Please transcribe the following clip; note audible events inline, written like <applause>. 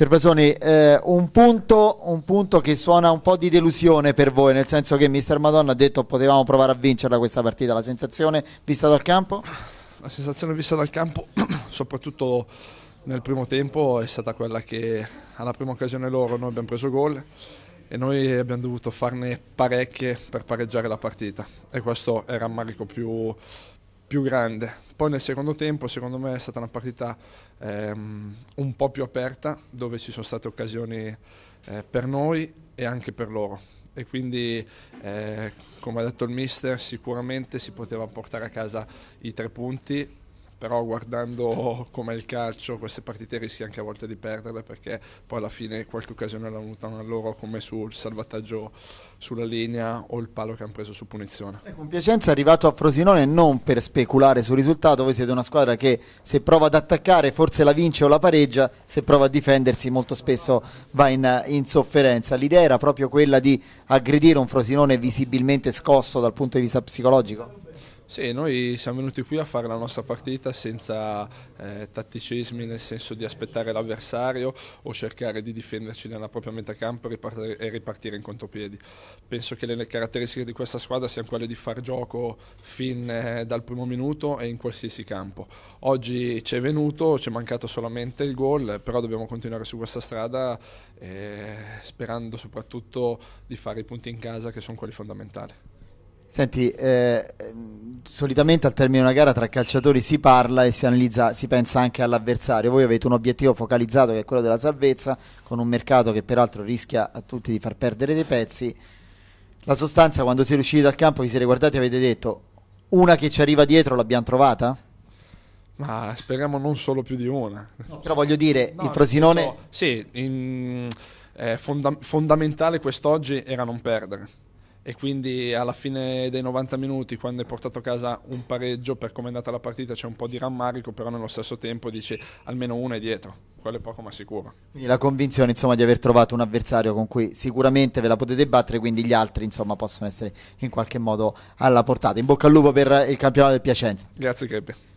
Cervasoni, eh, un, punto, un, punto, che suona un po' di delusione per voi, nel senso che Mister Madonna ha detto potevamo provare a vincerla questa partita, la sensazione vista dal campo? La sensazione vista dal campo, <clears throat> soprattutto nel primo tempo, è stata quella che alla prima occasione loro noi abbiamo preso gol e noi abbiamo dovuto farne parecchie per pareggiare la partita e questo è il rammarico più, più grande. Poi nel secondo tempo, secondo me, è stata una partita ehm, un po' più aperta, dove ci sono state occasioni eh, per noi e anche per loro. E quindi, eh, come ha detto il mister, sicuramente si poteva portare a casa i tre punti però guardando com'è il calcio queste partite rischi anche a volte di perderle perché poi alla fine qualche occasione l'hanno avuta a loro come sul salvataggio sulla linea o il palo che hanno preso su punizione. Ecco, Piacenza è arrivato a Frosinone non per speculare sul risultato, voi siete una squadra che se prova ad attaccare forse la vince o la pareggia, se prova a difendersi molto spesso va in, in sofferenza. L'idea era proprio quella di aggredire un Frosinone visibilmente scosso dal punto di vista psicologico? Sì, noi siamo venuti qui a fare la nostra partita senza eh, tatticismi nel senso di aspettare l'avversario o cercare di difenderci nella propria metacampo e ripartire, e ripartire in contropiedi. Penso che le caratteristiche di questa squadra siano quelle di far gioco fin eh, dal primo minuto e in qualsiasi campo. Oggi ci è venuto, ci è mancato solamente il gol, però dobbiamo continuare su questa strada eh, sperando soprattutto di fare i punti in casa che sono quelli fondamentali. Senti, eh, solitamente al termine di una gara tra calciatori si parla e si analizza, si pensa anche all'avversario. Voi avete un obiettivo focalizzato che è quello della salvezza, con un mercato che peraltro rischia a tutti di far perdere dei pezzi. La sostanza, quando siete usciti dal campo, vi siete guardati e avete detto una che ci arriva dietro l'abbiamo trovata? Ma speriamo non solo più di una. No, però voglio dire, no, il Frosinone... So, sì, in, eh, fonda- fondamentale quest'oggi era non perdere e quindi alla fine dei 90 minuti quando hai portato a casa un pareggio per come è andata la partita c'è un po' di rammarico però nello stesso tempo dici almeno uno è dietro quello è poco ma sicuro quindi la convinzione insomma di aver trovato un avversario con cui sicuramente ve la potete battere quindi gli altri insomma possono essere in qualche modo alla portata in bocca al lupo per il campionato del Piacenza grazie Crepe